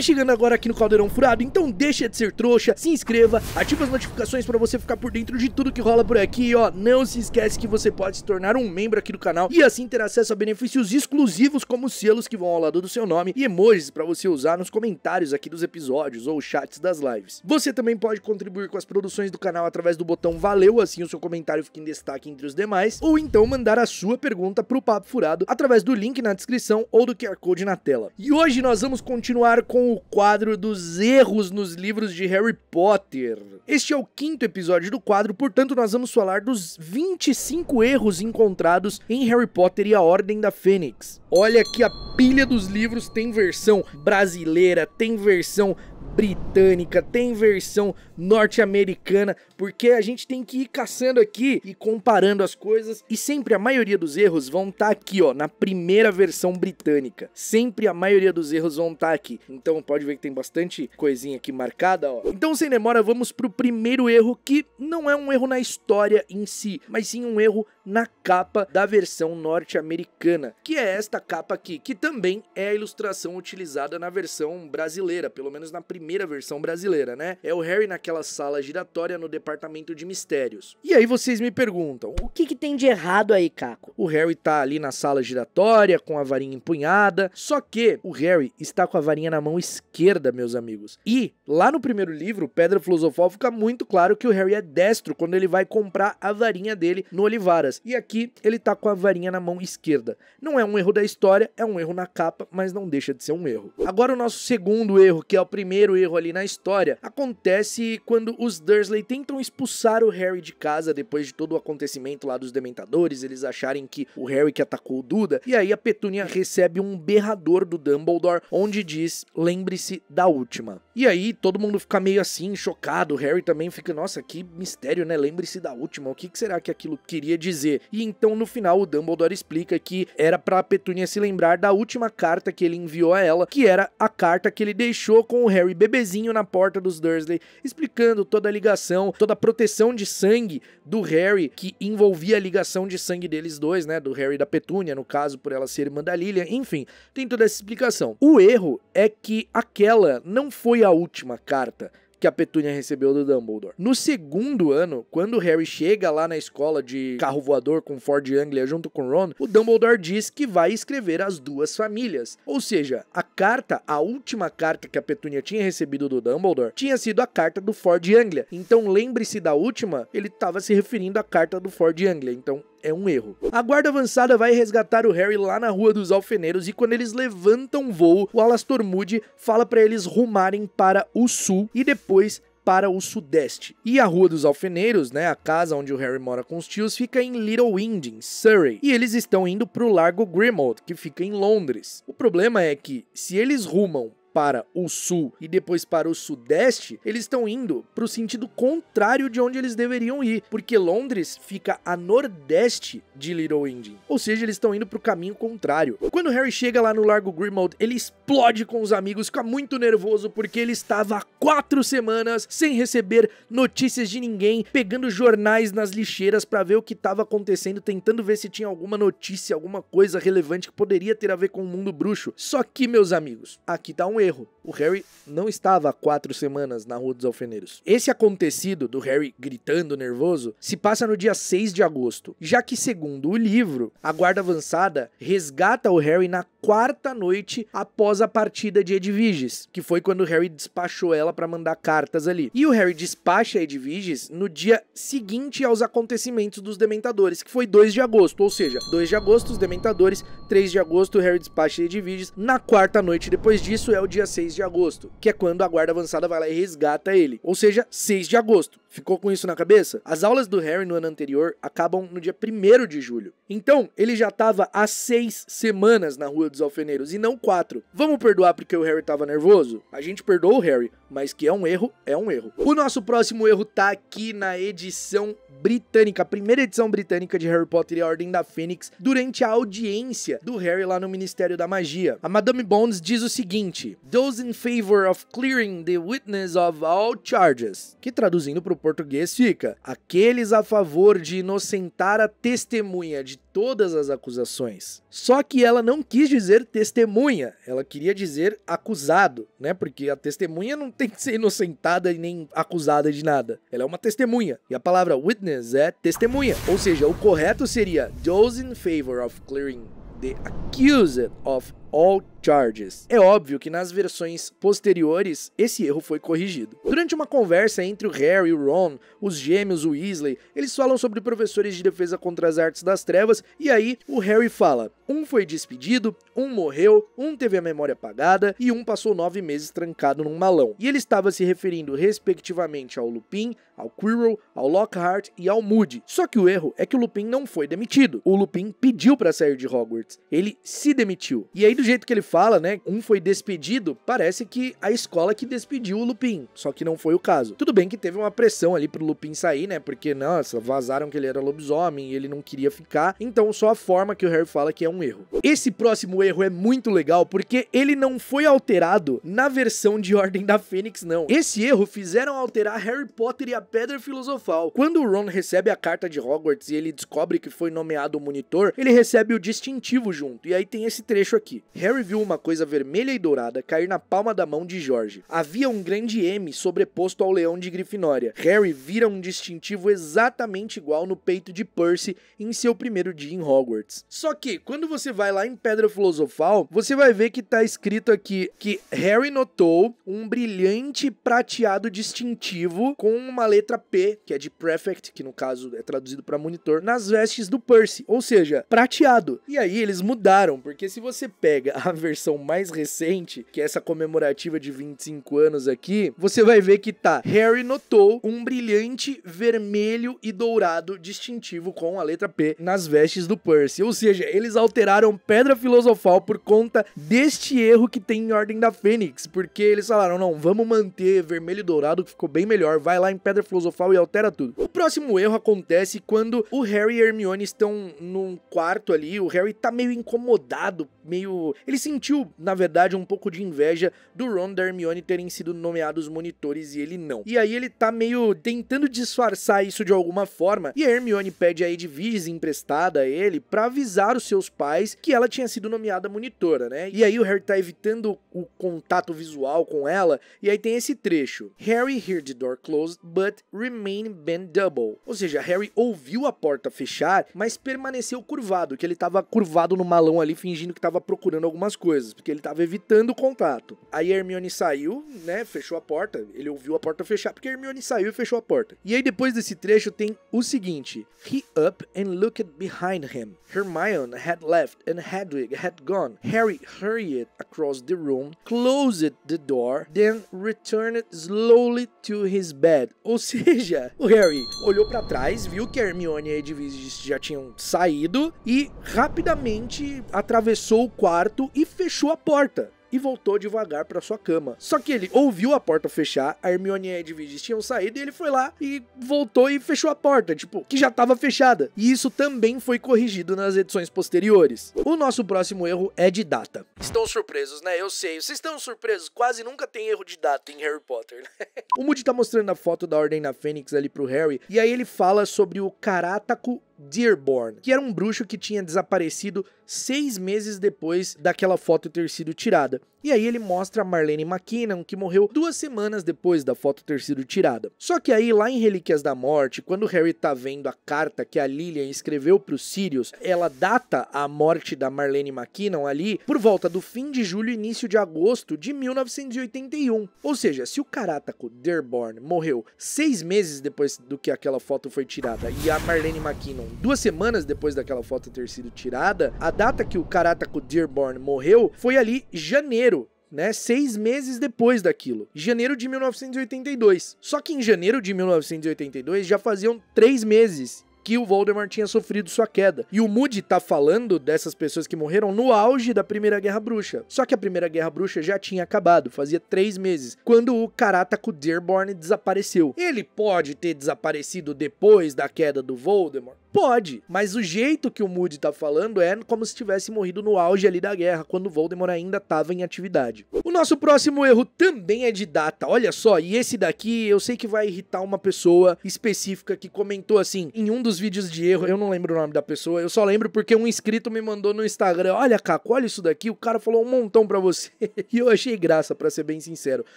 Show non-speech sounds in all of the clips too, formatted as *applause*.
Tá chegando agora aqui no Caldeirão Furado, então deixa de ser trouxa, se inscreva, ativa as notificações pra você ficar por dentro de tudo que rola por aqui, ó, não se esquece que você pode se tornar um membro aqui do canal e assim ter acesso a benefícios exclusivos como selos que vão ao lado do seu nome e emojis pra você usar nos comentários aqui dos episódios ou chats das lives. Você também pode contribuir com as produções do canal através do botão valeu, assim o seu comentário fica em destaque entre os demais, ou então mandar a sua pergunta pro Papo Furado através do link na descrição ou do QR Code na tela. E hoje nós vamos continuar com o quadro dos erros nos livros de Harry Potter. Este é o quinto episódio do quadro, portanto, nós vamos falar dos 25 erros encontrados em Harry Potter e a Ordem da Fênix. Olha que a pilha dos livros tem versão brasileira, tem versão britânica, tem versão norte-americana, porque a gente tem que ir caçando aqui e comparando as coisas e sempre a maioria dos erros vão estar tá aqui, ó, na primeira versão britânica. Sempre a maioria dos erros vão estar tá aqui. Então pode ver que tem bastante coisinha aqui marcada, ó. Então sem demora, vamos pro primeiro erro que não é um erro na história em si, mas sim um erro na capa da versão norte-americana, que é esta capa aqui, que também é a ilustração utilizada na versão brasileira, pelo menos na primeira primeira versão brasileira, né? É o Harry naquela sala giratória no departamento de mistérios. E aí vocês me perguntam: o que, que tem de errado aí, Caco? O Harry tá ali na sala giratória com a varinha empunhada, só que o Harry está com a varinha na mão esquerda, meus amigos. E lá no primeiro livro, Pedra Filosofal, fica muito claro que o Harry é destro quando ele vai comprar a varinha dele no Olivaras. E aqui ele tá com a varinha na mão esquerda. Não é um erro da história, é um erro na capa, mas não deixa de ser um erro. Agora o nosso segundo erro, que é o primeiro primeiro erro ali na história acontece quando os Dursley tentam expulsar o Harry de casa depois de todo o acontecimento lá dos Dementadores, eles acharem que o Harry que atacou o Duda, e aí a Petúnia recebe um berrador do Dumbledore onde diz: "Lembre-se da última". E aí todo mundo fica meio assim, chocado, o Harry também fica, nossa, que mistério, né? Lembre-se da última, o que será que aquilo queria dizer? E então no final o Dumbledore explica que era para Petúnia se lembrar da última carta que ele enviou a ela, que era a carta que ele deixou com o Harry bebezinho na porta dos Dursley, explicando toda a ligação, toda a proteção de sangue do Harry, que envolvia a ligação de sangue deles dois, né? Do Harry e da Petúnia, no caso, por ela ser irmã da Lilian, enfim, tem toda essa explicação. O erro é que aquela não foi a última carta que a Petúnia recebeu do Dumbledore. No segundo ano, quando Harry chega lá na escola de carro voador com Ford Anglia junto com Ron, o Dumbledore diz que vai escrever as duas famílias. Ou seja, a carta, a última carta que a Petúnia tinha recebido do Dumbledore, tinha sido a carta do Ford Anglia. Então lembre-se da última, ele estava se referindo à carta do Ford Anglia. Então é um erro. A guarda avançada vai resgatar o Harry lá na Rua dos Alfeneiros e quando eles levantam voo, o Alastor Moody fala para eles rumarem para o sul e depois para o sudeste. E a Rua dos Alfeneiros, né, a casa onde o Harry mora com os tios, fica em Little Winding, Surrey, e eles estão indo para o Largo Grimald, que fica em Londres. O problema é que, se eles rumam para o sul e depois para o sudeste, eles estão indo para o sentido contrário de onde eles deveriam ir, porque Londres fica a nordeste de Little Indian, Ou seja, eles estão indo para o caminho contrário. Quando Harry chega lá no Largo Grimald, ele explode com os amigos, fica muito nervoso porque ele estava há quatro semanas sem receber notícias de ninguém, pegando jornais nas lixeiras para ver o que estava acontecendo, tentando ver se tinha alguma notícia, alguma coisa relevante que poderia ter a ver com o mundo bruxo. Só que, meus amigos, aqui tá um erro o Harry não estava há quatro semanas na Rua dos Alfeneiros. Esse acontecido do Harry gritando nervoso se passa no dia 6 de agosto, já que, segundo o livro, a guarda avançada resgata o Harry na quarta noite após a partida de Edviges, que foi quando o Harry despachou ela para mandar cartas ali. E o Harry despacha Edviges no dia seguinte aos acontecimentos dos Dementadores, que foi 2 de agosto, ou seja, 2 de agosto os Dementadores, 3 de agosto o Harry despacha Edviges, na quarta noite depois disso é o dia 6 6 de agosto, que é quando a guarda avançada vai lá e resgata ele. Ou seja, 6 de agosto. Ficou com isso na cabeça? As aulas do Harry no ano anterior acabam no dia 1 de julho. Então, ele já estava há seis semanas na Rua dos Alfeneiros e não quatro. Vamos perdoar porque o Harry estava nervoso? A gente perdoou o Harry, mas que é um erro, é um erro. O nosso próximo erro tá aqui na edição britânica, a primeira edição britânica de Harry Potter e a Ordem da Fênix, durante a audiência do Harry lá no Ministério da Magia. A Madame Bones diz o seguinte: Those in favor of clearing the witness of all charges, que traduzindo para o português fica: aqueles a favor de inocentar a testemunha de todas as acusações. Só que ela não quis dizer testemunha, ela queria dizer acusado, né? Porque a testemunha não tem que ser inocentada e nem acusada de nada. Ela é uma testemunha. E a palavra witness é testemunha. Ou seja, o correto seria those in favor of clearing the accused of all charges. É óbvio que nas versões posteriores esse erro foi corrigido. Durante uma conversa entre o Harry e o Ron, os gêmeos Weasley, eles falam sobre professores de defesa contra as artes das trevas e aí o Harry fala: um foi despedido, um morreu, um teve a memória apagada e um passou nove meses trancado num malão. E ele estava se referindo respectivamente ao Lupin, ao Quirrell, ao Lockhart e ao Moody. Só que o erro é que o Lupin não foi demitido. O Lupin pediu para sair de Hogwarts. Ele se demitiu. E aí do jeito que ele fala, né, um foi despedido, parece que a escola que despediu o Lupin, só que não foi o caso. Tudo bem que teve uma pressão ali pro Lupin sair, né, porque, nossa, vazaram que ele era lobisomem e ele não queria ficar, então só a forma que o Harry fala que é um erro. Esse próximo erro é muito legal porque ele não foi alterado na versão de Ordem da Fênix, não. Esse erro fizeram alterar Harry Potter e a Pedra Filosofal. Quando o Ron recebe a carta de Hogwarts e ele descobre que foi nomeado o monitor, ele recebe o distintivo junto, e aí tem esse trecho aqui. Harry viu uma coisa vermelha e dourada cair na palma da mão de Jorge. Havia um grande M sobreposto ao leão de Grifinória. Harry vira um distintivo exatamente igual no peito de Percy em seu primeiro dia em Hogwarts. Só que, quando você vai lá em Pedra Filosofal, você vai ver que tá escrito aqui que Harry notou um brilhante prateado distintivo com uma letra P, que é de Prefect, que no caso é traduzido para monitor, nas vestes do Percy, ou seja, prateado. E aí eles mudaram, porque se você pega a versão mais recente, que é essa comemorativa de 25 anos aqui, você vai ver que tá Harry notou um brilhante vermelho e dourado distintivo com a letra P nas vestes do Percy. Ou seja, eles alteraram Pedra Filosofal por conta deste erro que tem em Ordem da Fênix, porque eles falaram, não, vamos manter vermelho e dourado, que ficou bem melhor, vai lá em Pedra Filosofal e altera tudo. O próximo erro acontece quando o Harry e Hermione estão num quarto ali, o Harry tá meio incomodado, meio ele sentiu, na verdade, um pouco de inveja do Ron e da Hermione terem sido nomeados monitores e ele não. E aí ele tá meio tentando disfarçar isso de alguma forma, e a Hermione pede a Edviges emprestada a ele para avisar os seus pais que ela tinha sido nomeada monitora, né? E aí o Harry tá evitando o contato visual com ela, e aí tem esse trecho. Harry heard the door closed, but remained bent double. Ou seja, Harry ouviu a porta fechar, mas permaneceu curvado, que ele tava curvado no malão ali, fingindo que tava procurando preparando algumas coisas, porque ele tava evitando o contato. Aí Hermione saiu, né? Fechou a porta. Ele ouviu a porta fechar, porque Hermione saiu e fechou a porta. E aí depois desse trecho tem o seguinte: He up and looked behind him. Hermione had left and Hedwig had gone. Harry hurried across the room, closed the door, then returned slowly to his bed. *laughs* Ou seja, o Harry olhou para trás, viu que Hermione e Edwige já tinham saído e rapidamente atravessou o quarto quarto e fechou a porta e voltou devagar para sua cama. Só que ele ouviu a porta fechar, a Hermione e a tinham saído e ele foi lá e voltou e fechou a porta, tipo, que já estava fechada. E isso também foi corrigido nas edições posteriores. O nosso próximo erro é de data. Estão surpresos, né? Eu sei. Vocês estão surpresos? Quase nunca tem erro de data em Harry Potter, né? *laughs* o Moody tá mostrando a foto da Ordem da Fênix ali pro Harry, e aí ele fala sobre o Carátaco Dearborn, que era um bruxo que tinha desaparecido seis meses depois daquela foto ter sido tirada. E aí ele mostra a Marlene McKinnon, que morreu duas semanas depois da foto ter sido tirada. Só que aí, lá em Relíquias da Morte, quando Harry tá vendo a carta que a Lillian escreveu pro Sirius, ela data a morte da Marlene McKinnon ali por volta do fim de julho e início de agosto de 1981. Ou seja, se o Karatako Dearborn morreu seis meses depois do que aquela foto foi tirada e a Marlene McKinnon duas semanas depois daquela foto ter sido tirada, a data que o Karatako Dearborn morreu foi ali janeiro né? Seis meses depois daquilo, janeiro de 1982. Só que em janeiro de 1982 já faziam três meses que o Voldemort tinha sofrido sua queda. E o Moody tá falando dessas pessoas que morreram no auge da Primeira Guerra Bruxa. Só que a Primeira Guerra Bruxa já tinha acabado, fazia três meses, quando o Karataku Dearborn desapareceu. Ele pode ter desaparecido depois da queda do Voldemort? Pode, mas o jeito que o Moody tá falando é como se tivesse morrido no auge ali da guerra, quando o Voldemort ainda tava em atividade. O nosso próximo erro também é de data, olha só, e esse daqui eu sei que vai irritar uma pessoa específica que comentou assim, em um dos vídeos de erro, eu não lembro o nome da pessoa, eu só lembro porque um inscrito me mandou no Instagram, olha Caco, olha isso daqui, o cara falou um montão pra você, *laughs* e eu achei graça, para ser bem sincero.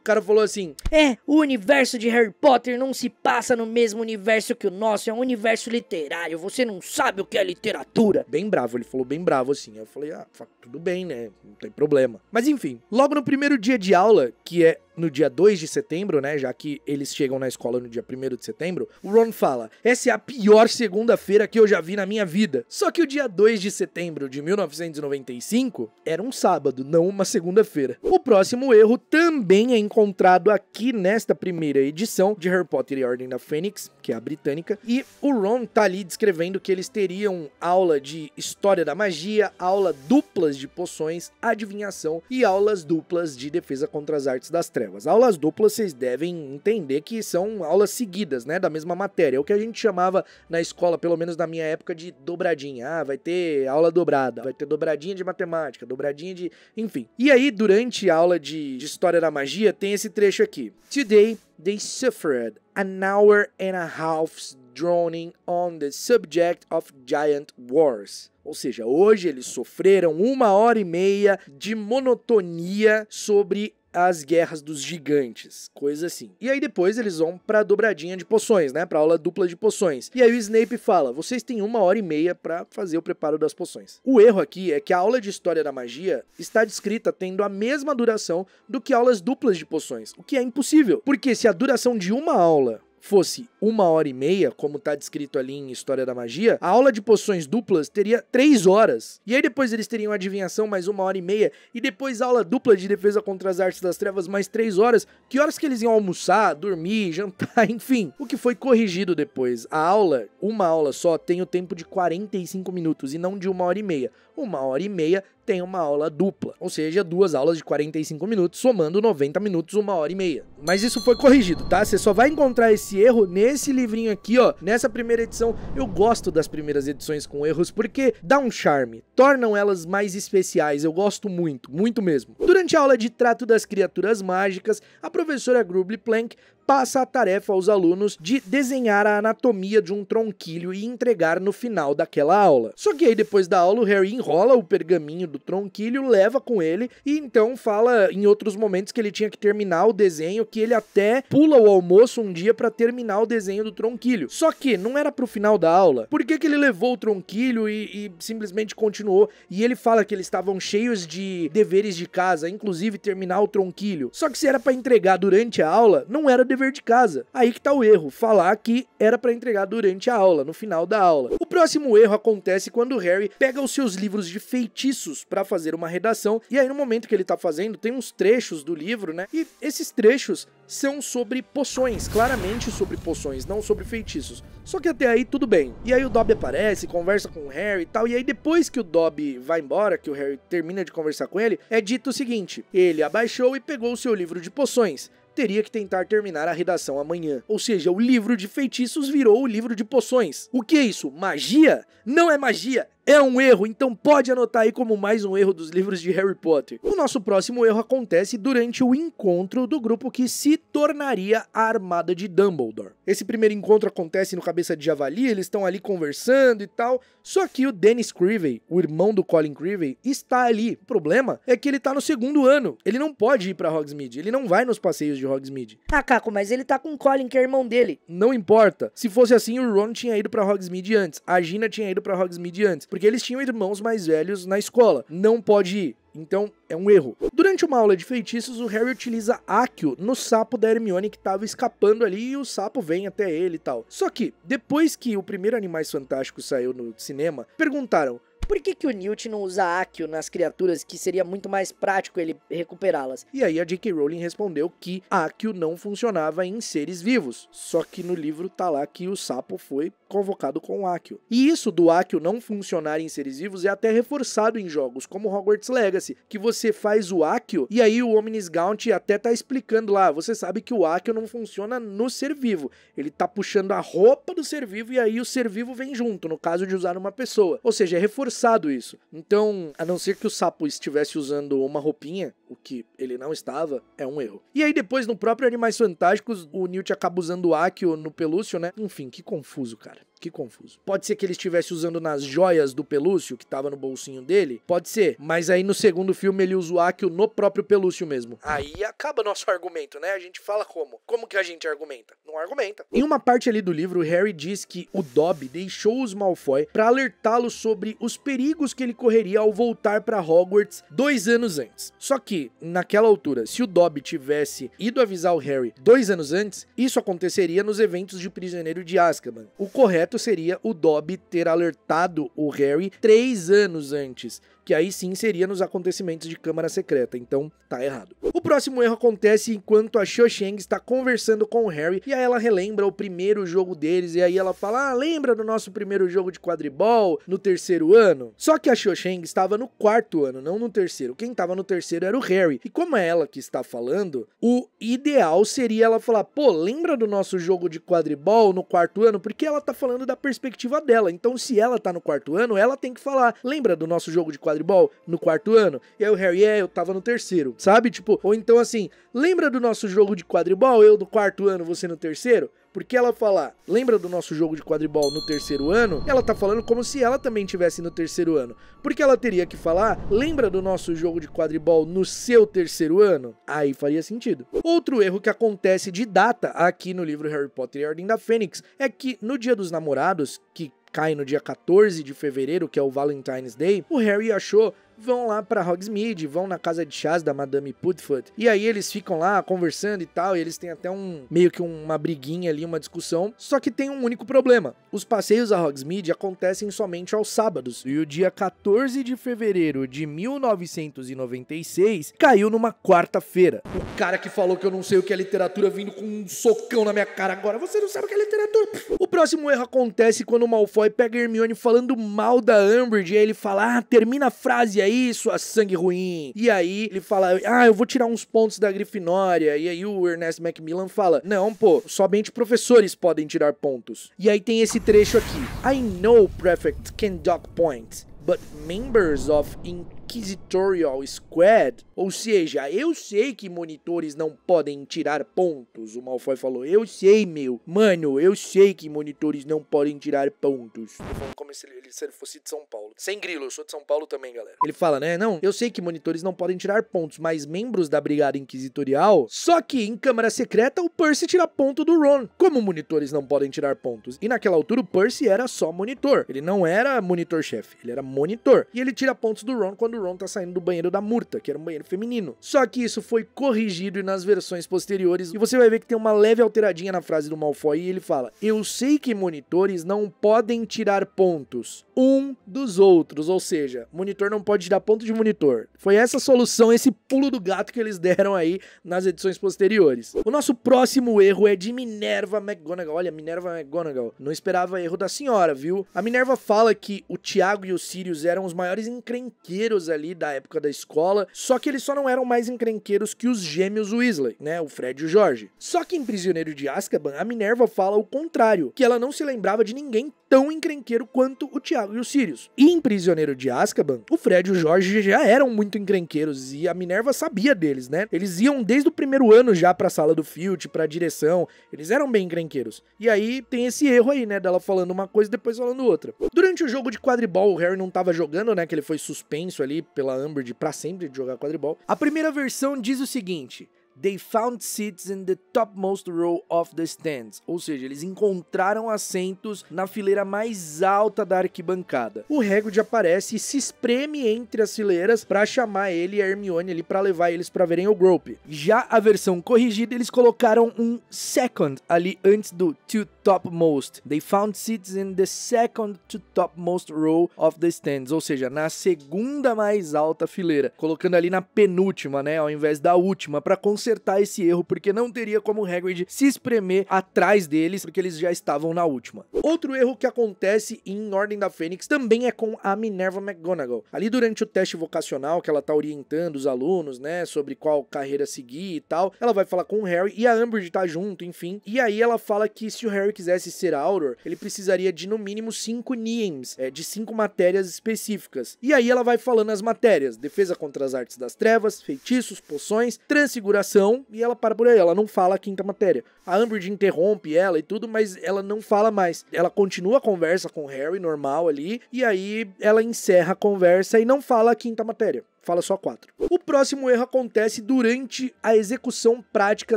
O cara falou assim, é, o universo de Harry Potter não se passa no mesmo universo que o nosso, é um universo literário você não sabe o que é literatura. Bem bravo, ele falou bem bravo assim. Eu falei, ah, tudo bem, né? Não tem problema. Mas enfim, logo no primeiro dia de aula, que é no dia 2 de setembro, né? Já que eles chegam na escola no dia 1 de setembro, o Ron fala: Essa é a pior segunda-feira que eu já vi na minha vida. Só que o dia 2 de setembro de 1995 era um sábado, não uma segunda-feira. O próximo erro também é encontrado aqui nesta primeira edição de Harry Potter e a Ordem da Fênix, que é a britânica, e o Ron tá ali descrevendo que eles teriam aula de história da magia, aula duplas de poções, adivinhação e aulas duplas de defesa contra as artes das trevas Trevas. Aulas duplas vocês devem entender que são aulas seguidas, né, da mesma matéria. É o que a gente chamava na escola, pelo menos na minha época, de dobradinha. Ah, vai ter aula dobrada, vai ter dobradinha de matemática, dobradinha de, enfim. E aí durante a aula de, de história da magia tem esse trecho aqui. Today they suffered an hour and a half's droning on the subject of giant wars. Ou seja, hoje eles sofreram uma hora e meia de monotonia sobre as guerras dos gigantes, coisa assim. E aí depois eles vão pra dobradinha de poções, né? Pra aula dupla de poções. E aí o Snape fala: vocês têm uma hora e meia para fazer o preparo das poções. O erro aqui é que a aula de história da magia está descrita tendo a mesma duração do que aulas duplas de poções, o que é impossível. Porque se a duração de uma aula fosse uma hora e meia, como tá descrito ali em História da Magia, a aula de poções duplas teria três horas. E aí depois eles teriam adivinhação mais uma hora e meia, e depois aula dupla de defesa contra as artes das trevas mais três horas. Que horas que eles iam almoçar, dormir, *laughs* jantar, enfim. O que foi corrigido depois. A aula, uma aula só, tem o tempo de 45 minutos e não de uma hora e meia. Uma hora e meia tem uma aula dupla, ou seja, duas aulas de 45 minutos, somando 90 minutos, uma hora e meia. Mas isso foi corrigido, tá? Você só vai encontrar esse esse erro nesse livrinho aqui, ó, nessa primeira edição. Eu gosto das primeiras edições com erros porque dá um charme, tornam elas mais especiais. Eu gosto muito, muito mesmo. Durante a aula de trato das criaturas mágicas, a professora Grubly Plank passa a tarefa aos alunos de desenhar a anatomia de um tronquilho e entregar no final daquela aula. Só que aí depois da aula o Harry enrola o pergaminho do tronquilho, leva com ele e então fala em outros momentos que ele tinha que terminar o desenho, que ele até pula o almoço um dia para terminar o desenho do tronquilho. Só que não era pro final da aula. Por que, que ele levou o tronquilho e, e simplesmente continuou? E ele fala que eles estavam cheios de deveres de casa, inclusive terminar o tronquilho. Só que se era para entregar durante a aula, não era dever de casa. Aí que tá o erro, falar que era para entregar durante a aula, no final da aula. O próximo erro acontece quando Harry pega os seus livros de feitiços para fazer uma redação, e aí no momento que ele tá fazendo, tem uns trechos do livro, né? E esses trechos são sobre poções, claramente sobre poções, não sobre feitiços. Só que até aí tudo bem. E aí o Dobby aparece, conversa com o Harry e tal, e aí depois que o Dobby vai embora, que o Harry termina de conversar com ele, é dito o seguinte: ele abaixou e pegou o seu livro de poções teria que tentar terminar a redação amanhã. Ou seja, o livro de feitiços virou o livro de poções. O que é isso? Magia? Não é magia! É um erro, então pode anotar aí como mais um erro dos livros de Harry Potter. O nosso próximo erro acontece durante o encontro do grupo que se tornaria a Armada de Dumbledore. Esse primeiro encontro acontece no Cabeça de Javali, eles estão ali conversando e tal, só que o Dennis Creevey, o irmão do Colin Creevey, está ali. O problema é que ele está no segundo ano, ele não pode ir para Hogsmeade, ele não vai nos passeios de Hogsmeade. Ah, Caco, mas ele tá com o Colin, que é irmão dele. Não importa. Se fosse assim, o Ron tinha ido para Hogsmeade antes, a Gina tinha ido para Hogsmeade antes porque eles tinham irmãos mais velhos na escola. Não pode ir. Então, é um erro. Durante uma aula de feitiços, o Harry utiliza Akio no sapo da Hermione que estava escapando ali e o sapo vem até ele e tal. Só que, depois que o primeiro Animais Fantásticos saiu no cinema, perguntaram por que, que o Newt não usa Akio nas criaturas que seria muito mais prático ele recuperá-las? E aí a J.K. Rowling respondeu que Akio não funcionava em seres vivos. Só que no livro tá lá que o sapo foi convocado com Akio. E isso do Akio não funcionar em seres vivos é até reforçado em jogos como Hogwarts Legacy, que você faz o Akio e aí o Omnis Gaunt até tá explicando lá, você sabe que o Akio não funciona no ser vivo. Ele tá puxando a roupa do ser vivo e aí o ser vivo vem junto, no caso de usar uma pessoa. Ou seja, é reforçado forçado isso. Então, a não ser que o sapo estivesse usando uma roupinha, o que ele não estava, é um erro. E aí depois, no próprio Animais Fantásticos, o Newt acaba usando o Akio no pelúcio, né? Enfim, que confuso, cara que confuso. Pode ser que ele estivesse usando nas joias do Pelúcio, que tava no bolsinho dele? Pode ser. Mas aí no segundo filme ele usa o Akio no próprio Pelúcio mesmo. Aí acaba nosso argumento, né? A gente fala como? Como que a gente argumenta? Não argumenta. Em uma parte ali do livro, Harry diz que o Dobby deixou os Malfoy para alertá-lo sobre os perigos que ele correria ao voltar para Hogwarts dois anos antes. Só que, naquela altura, se o Dobby tivesse ido avisar o Harry dois anos antes, isso aconteceria nos eventos de Prisioneiro de Azkaban. O correto seria o Dobby ter alertado o Harry três anos antes que aí sim seria nos acontecimentos de Câmara Secreta, então tá errado. O próximo erro acontece enquanto a Cho Chang está conversando com o Harry e aí ela relembra o primeiro jogo deles e aí ela fala: "Ah, lembra do nosso primeiro jogo de quadribol no terceiro ano?". Só que a Cho Chang estava no quarto ano, não no terceiro. Quem estava no terceiro era o Harry. E como é ela que está falando, o ideal seria ela falar: "Pô, lembra do nosso jogo de quadribol no quarto ano?", porque ela tá falando da perspectiva dela. Então, se ela tá no quarto ano, ela tem que falar: "Lembra do nosso jogo de quadribol quadribol no quarto ano, e aí o Harry, é, eu tava no terceiro, sabe? Tipo, ou então assim, lembra do nosso jogo de quadribol, eu do quarto ano, você no terceiro? Porque ela fala, lembra do nosso jogo de quadribol no terceiro ano? Ela tá falando como se ela também tivesse no terceiro ano. Porque ela teria que falar, lembra do nosso jogo de quadribol no seu terceiro ano? Aí faria sentido. Outro erro que acontece de data aqui no livro Harry Potter e a Ordem da Fênix é que no Dia dos Namorados, que cai no dia 14 de fevereiro, que é o Valentine's Day, o Harry achou vão lá para Hogsmeade, vão na casa de chás da Madame Putfoot. E aí eles ficam lá conversando e tal, e eles têm até um meio que uma briguinha ali, uma discussão. Só que tem um único problema. Os passeios a Hogsmeade acontecem somente aos sábados. E o dia 14 de fevereiro de 1996 caiu numa quarta-feira. O cara que falou que eu não sei o que é literatura vindo com um socão na minha cara agora. Você não sabe o que é literatura. O próximo erro acontece quando o Malfoy pega Hermione falando mal da Umbridge e aí ele fala: "Ah, termina a frase aí aí, sua sangue ruim. E aí ele fala, ah, eu vou tirar uns pontos da Grifinória. E aí o Ernest Macmillan fala, não, pô, somente professores podem tirar pontos. E aí tem esse trecho aqui. I know prefect can dock points. But members of in Inquisitorial Squad, ou seja, eu sei que monitores não podem tirar pontos, o Malfoy falou, eu sei, meu. Mano, eu sei que monitores não podem tirar pontos. como se ele, se ele fosse de São Paulo. Sem grilo, eu sou de São Paulo também, galera. Ele fala, né, não, eu sei que monitores não podem tirar pontos, mas membros da Brigada Inquisitorial, só que em Câmara Secreta o Percy tira ponto do Ron. Como monitores não podem tirar pontos? E naquela altura o Percy era só monitor, ele não era monitor-chefe, ele era monitor. E ele tira pontos do Ron quando o Ron tá saindo do banheiro da Murta, que era um banheiro feminino. Só que isso foi corrigido nas versões posteriores e você vai ver que tem uma leve alteradinha na frase do Malfoy e ele fala: "Eu sei que monitores não podem tirar pontos um dos outros, ou seja, monitor não pode tirar ponto de monitor". Foi essa solução, esse pulo do gato que eles deram aí nas edições posteriores. O nosso próximo erro é de Minerva McGonagall. Olha, Minerva McGonagall, não esperava erro da senhora, viu? A Minerva fala que o Tiago e o Sirius eram os maiores encrenqueiros ali da época da escola, só que eles só não eram mais encrenqueiros que os gêmeos Weasley, né, o Fred e o Jorge. Só que em Prisioneiro de Azkaban, a Minerva fala o contrário, que ela não se lembrava de ninguém tão encrenqueiro quanto o Tiago e o Sirius. E em Prisioneiro de Azkaban, o Fred e o Jorge já eram muito encrenqueiros e a Minerva sabia deles, né? Eles iam desde o primeiro ano já pra sala do Filch, pra direção, eles eram bem encrenqueiros. E aí tem esse erro aí, né? Dela falando uma coisa e depois falando outra. Durante o jogo de quadribol, o Harry não tava jogando, né? Que ele foi suspenso ali pela Umbridge pra sempre de jogar quadribol. A primeira versão diz o seguinte... They found seats in the topmost row of the stands, ou seja, eles encontraram assentos na fileira mais alta da arquibancada. O Hagrid aparece e se espreme entre as fileiras para chamar ele e a Hermione ali para levar eles para verem o Grope. Já a versão corrigida, eles colocaram um second ali antes do to topmost. They found seats in the second to topmost row of the stands, ou seja, na segunda mais alta fileira, colocando ali na penúltima, né, ao invés da última, para consertar esse erro, porque não teria como o Hagrid se espremer atrás deles, porque eles já estavam na última. Outro erro que acontece em Ordem da Fênix também é com a Minerva McGonagall. Ali durante o teste vocacional, que ela tá orientando os alunos, né, sobre qual carreira seguir e tal, ela vai falar com o Harry e a Umbridge tá junto, enfim. E aí ela fala que se o Harry Auror quisesse ser Auror, ele precisaria de no mínimo 5 Niems, é, de 5 matérias específicas. E aí ela vai falando as matérias: defesa contra as artes das trevas, feitiços, poções, transfiguração, e ela para por aí, ela não fala a quinta matéria. A Umbridge interrompe ela e tudo, mas ela não fala mais. Ela continua a conversa com Harry normal ali, e aí ela encerra a conversa e não fala a quinta matéria fala só quatro. O próximo erro acontece durante a execução prática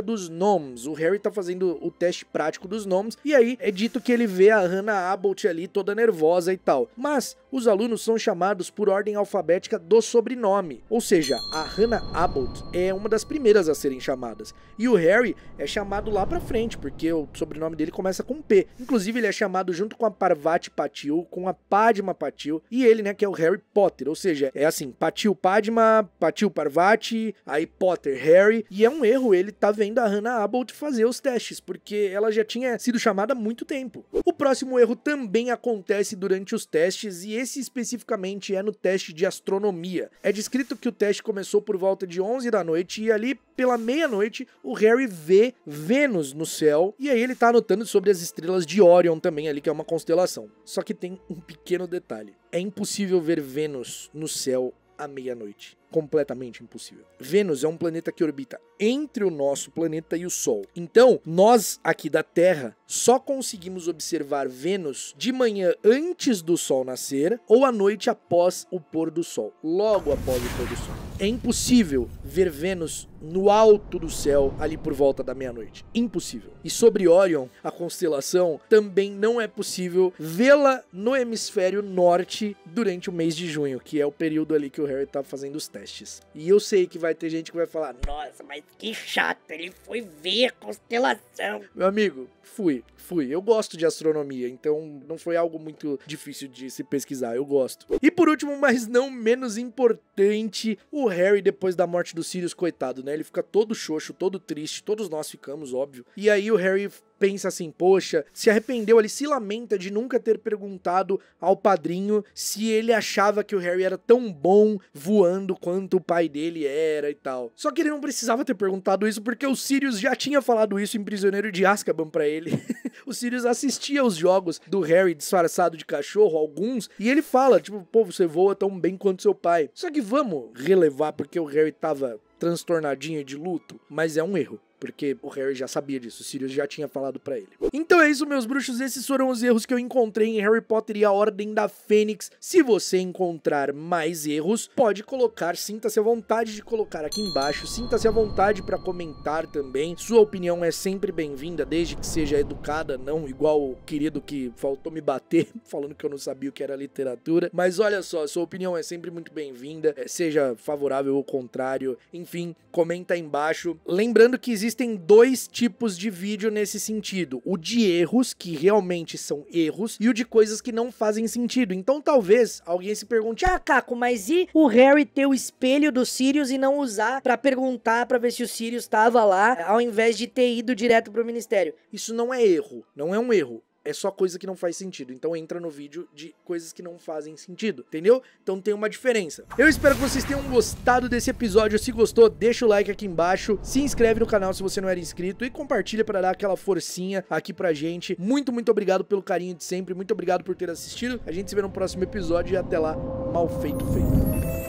dos nomes. O Harry tá fazendo o teste prático dos nomes e aí é dito que ele vê a Hannah Abbott ali toda nervosa e tal. Mas os alunos são chamados por ordem alfabética do sobrenome, ou seja, a Hannah Abbott é uma das primeiras a serem chamadas e o Harry é chamado lá para frente porque o sobrenome dele começa com P. Inclusive ele é chamado junto com a Parvati Patil, com a Padma Patil e ele, né, que é o Harry Potter, ou seja, é assim, Patil Patil Padma, Patil Parvati, aí Potter, Harry, e é um erro ele tá vendo a Hannah Abbott fazer os testes, porque ela já tinha sido chamada há muito tempo. O próximo erro também acontece durante os testes, e esse especificamente é no teste de astronomia. É descrito que o teste começou por volta de 11 da noite, e ali pela meia-noite o Harry vê Vênus no céu, e aí ele tá anotando sobre as estrelas de Orion também ali, que é uma constelação. Só que tem um pequeno detalhe. É impossível ver Vênus no céu à meia-noite completamente impossível. Vênus é um planeta que orbita entre o nosso planeta e o Sol. Então, nós aqui da Terra só conseguimos observar Vênus de manhã antes do Sol nascer ou à noite após o pôr do Sol, logo após o pôr do Sol. É impossível ver Vênus no alto do céu ali por volta da meia-noite. Impossível. E sobre Orion, a constelação, também não é possível vê-la no hemisfério norte durante o mês de junho, que é o período ali que o Harry tá fazendo os testes. E eu sei que vai ter gente que vai falar: Nossa, mas que chato, ele foi ver a constelação. Meu amigo, fui, fui. Eu gosto de astronomia, então não foi algo muito difícil de se pesquisar, eu gosto. E por último, mas não menos importante, o Harry, depois da morte do Sirius, coitado, né? Ele fica todo xoxo, todo triste, todos nós ficamos, óbvio. E aí o Harry pensa assim, poxa, se arrependeu, ele se lamenta de nunca ter perguntado ao padrinho se ele achava que o Harry era tão bom voando quanto o pai dele era e tal. Só que ele não precisava ter perguntado isso porque o Sirius já tinha falado isso em Prisioneiro de Azkaban para ele. *laughs* o Sirius assistia aos jogos do Harry disfarçado de cachorro, alguns, e ele fala, tipo, pô, você voa tão bem quanto seu pai. Só que vamos relevar porque o Harry tava transtornadinho de luto, mas é um erro porque o Harry já sabia disso, o Sirius já tinha falado para ele. Então é isso, meus bruxos, esses foram os erros que eu encontrei em Harry Potter e a Ordem da Fênix. Se você encontrar mais erros, pode colocar, sinta-se à vontade de colocar aqui embaixo, sinta-se à vontade para comentar também. Sua opinião é sempre bem-vinda, desde que seja educada, não igual o querido que faltou me bater *laughs* falando que eu não sabia o que era literatura. Mas olha só, sua opinião é sempre muito bem-vinda, seja favorável ou contrário. Enfim, comenta aí embaixo. Lembrando que existe existem dois tipos de vídeo nesse sentido: o de erros, que realmente são erros, e o de coisas que não fazem sentido. Então talvez alguém se pergunte: ah, Caco, mas e o Harry ter o espelho do Sirius e não usar para perguntar para ver se o Sirius estava lá, ao invés de ter ido direto pro ministério? Isso não é erro, não é um erro é só coisa que não faz sentido. Então entra no vídeo de coisas que não fazem sentido, entendeu? Então tem uma diferença. Eu espero que vocês tenham gostado desse episódio. Se gostou, deixa o like aqui embaixo, se inscreve no canal se você não era inscrito e compartilha para dar aquela forcinha aqui pra gente. Muito, muito obrigado pelo carinho de sempre, muito obrigado por ter assistido. A gente se vê no próximo episódio e até lá, mal feito feito.